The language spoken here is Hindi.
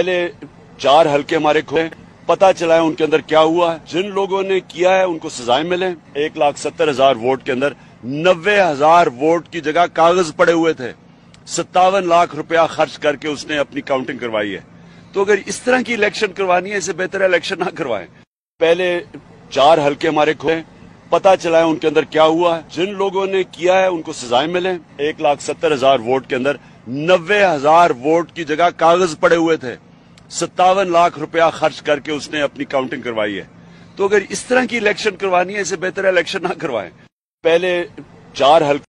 पहले चार हल्के हमारे खोए पता चला है उनके अंदर क्या हुआ है जिन लोगों ने किया है उनको सजाएं मिले एक लाख सत्तर हजार वोट के अंदर नब्बे हजार वोट की जगह कागज पड़े हुए थे सत्तावन लाख रुपया खर्च करके उसने अपनी काउंटिंग करवाई है तो अगर इस तरह की इलेक्शन करवानी है इसे बेहतर इलेक्शन ना करवाएं पहले चार हल्के हमारे खोए पता चला है उनके अंदर क्या हुआ है जिन लोगों ने किया है उनको सजाएं मिले एक लाख सत्तर हजार वोट के अंदर नब्बे हजार वोट की जगह कागज पड़े हुए थे सत्तावन लाख रुपया खर्च करके उसने अपनी काउंटिंग करवाई है तो अगर इस तरह की इलेक्शन करवानी है इसे बेहतर इलेक्शन ना करवाएं पहले चार हल्के